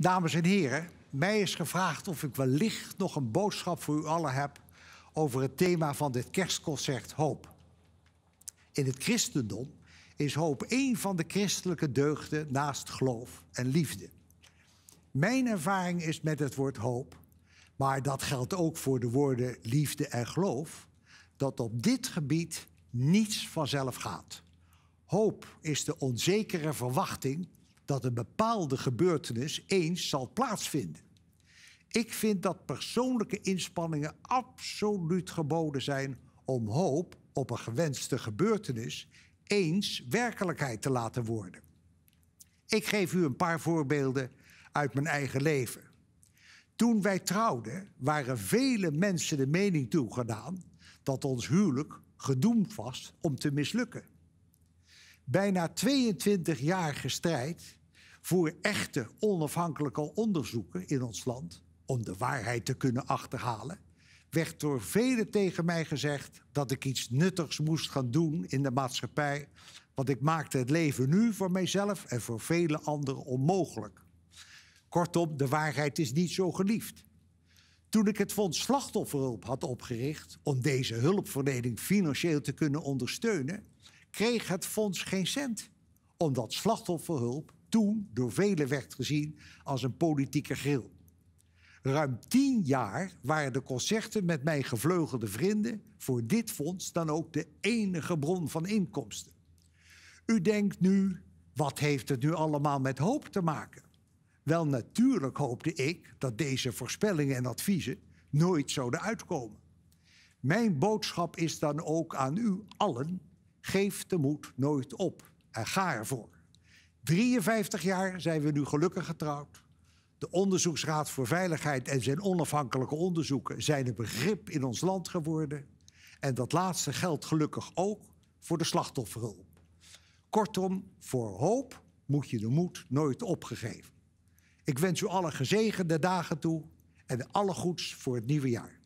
Dames en heren, mij is gevraagd of ik wellicht nog een boodschap voor u allen heb over het thema van dit kerstconcert hoop. In het christendom is hoop één van de christelijke deugden naast geloof en liefde. Mijn ervaring is met het woord hoop, maar dat geldt ook voor de woorden liefde en geloof, dat op dit gebied niets vanzelf gaat. Hoop is de onzekere verwachting dat een bepaalde gebeurtenis eens zal plaatsvinden. Ik vind dat persoonlijke inspanningen absoluut geboden zijn om hoop op een gewenste gebeurtenis eens werkelijkheid te laten worden. Ik geef u een paar voorbeelden uit mijn eigen leven. Toen wij trouwden, waren vele mensen de mening toegedaan dat ons huwelijk gedoemd was om te mislukken. Bijna 22 jaar gestrijd voor echte onafhankelijke onderzoeken in ons land, om de waarheid te kunnen achterhalen, werd door velen tegen mij gezegd dat ik iets nuttigs moest gaan doen in de maatschappij, want ik maakte het leven nu voor mijzelf en voor vele anderen onmogelijk. Kortom, de waarheid is niet zo geliefd. Toen ik het Fonds Slachtofferhulp had opgericht om deze hulpverlening financieel te kunnen ondersteunen, kreeg het fonds geen cent, omdat slachtofferhulp toen door velen werd gezien als een politieke gril. Ruim tien jaar waren de concerten met mijn gevleugelde vrienden voor dit fonds dan ook de enige bron van inkomsten. U denkt nu, wat heeft het nu allemaal met hoop te maken? Wel, natuurlijk hoopte ik dat deze voorspellingen en adviezen nooit zouden uitkomen. Mijn boodschap is dan ook aan u allen: geef de moed nooit op en ga ervoor. 53 jaar zijn we nu gelukkig getrouwd. De Onderzoeksraad voor Veiligheid en zijn onafhankelijke onderzoeken zijn een begrip in ons land geworden. En dat laatste geldt gelukkig ook voor de slachtofferhulp. Kortom, voor hoop moet je de moed nooit opgegeven. Ik wens u alle gezegende dagen toe en alle goeds voor het nieuwe jaar.